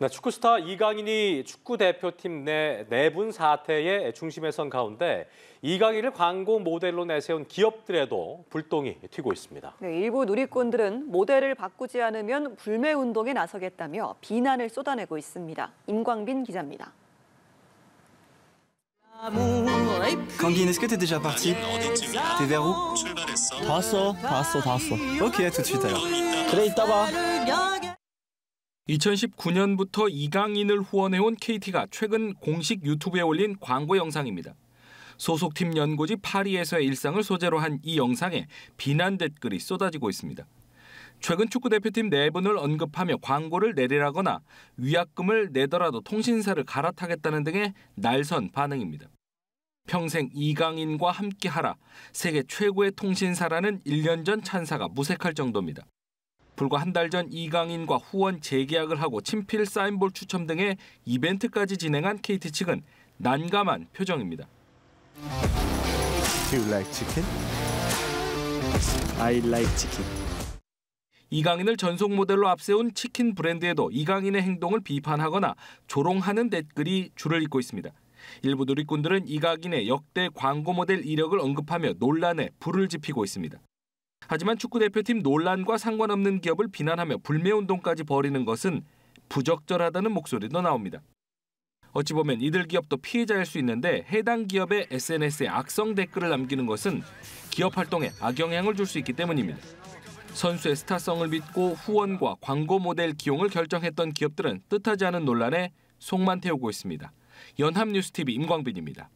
네, 축구 스타 이강인이 축구 대표팀 내 내분 네 사태의 중심에 선 가운데 이강인을 광고 모델로 내세운 기업들에도 불똥이 튀고 있습니다. 네, 일부 누리꾼들은 모델을 바꾸지 않으면 불매 운동에 나서겠다며 비난을 쏟아내고 있습니다. 임광빈 기자입니다. Quand est-ce que t'es déjà p a r 다 왔어, 다 왔어, 다 왔어. Ok, tout d 그래, 이따 봐. 2019년부터 이강인을 후원해온 KT가 최근 공식 유튜브에 올린 광고 영상입니다. 소속팀 연고지 파리에서의 일상을 소재로 한 이 영상에 비난 댓글이 쏟아지고 있습니다. 최근 축구대표팀 내분을 네 언급하며 광고를 내리라거나 위약금을 내더라도 통신사를 갈아타겠다는 등의 날선 반응입니다. 평생 이강인과 함께하라 세계 최고의 통신사라는 1년 전 찬사가 무색할 정도입니다. 불과 한 달 전 이강인과 후원 재계약을 하고 친필 사인볼 추첨 등의 이벤트까지 진행한 KT 측은 난감한 표정입니다. Do you like chicken? I like chicken. 이강인을 전속 모델로 앞세운 치킨 브랜드에도 이강인의 행동을 비판하거나 조롱하는 댓글이 줄을 잇고 있습니다. 일부 누리꾼들은 이강인의 역대 광고 모델 이력을 언급하며 논란에 불을 지피고 있습니다. 하지만 축구대표팀 논란과 상관없는 기업을 비난하며 불매운동까지 벌이는 것은 부적절하다는 목소리도 나옵니다. 어찌 보면 이들 기업도 피해자일 수 있는데 해당 기업의 SNS에 악성 댓글을 남기는 것은 기업 활동에 악영향을 줄 수 있기 때문입니다. 선수의 스타성을 믿고 후원과 광고 모델 기용을 결정했던 기업들은 뜻하지 않은 논란에 속만 태우고 있습니다. 연합뉴스TV 임광빈입니다.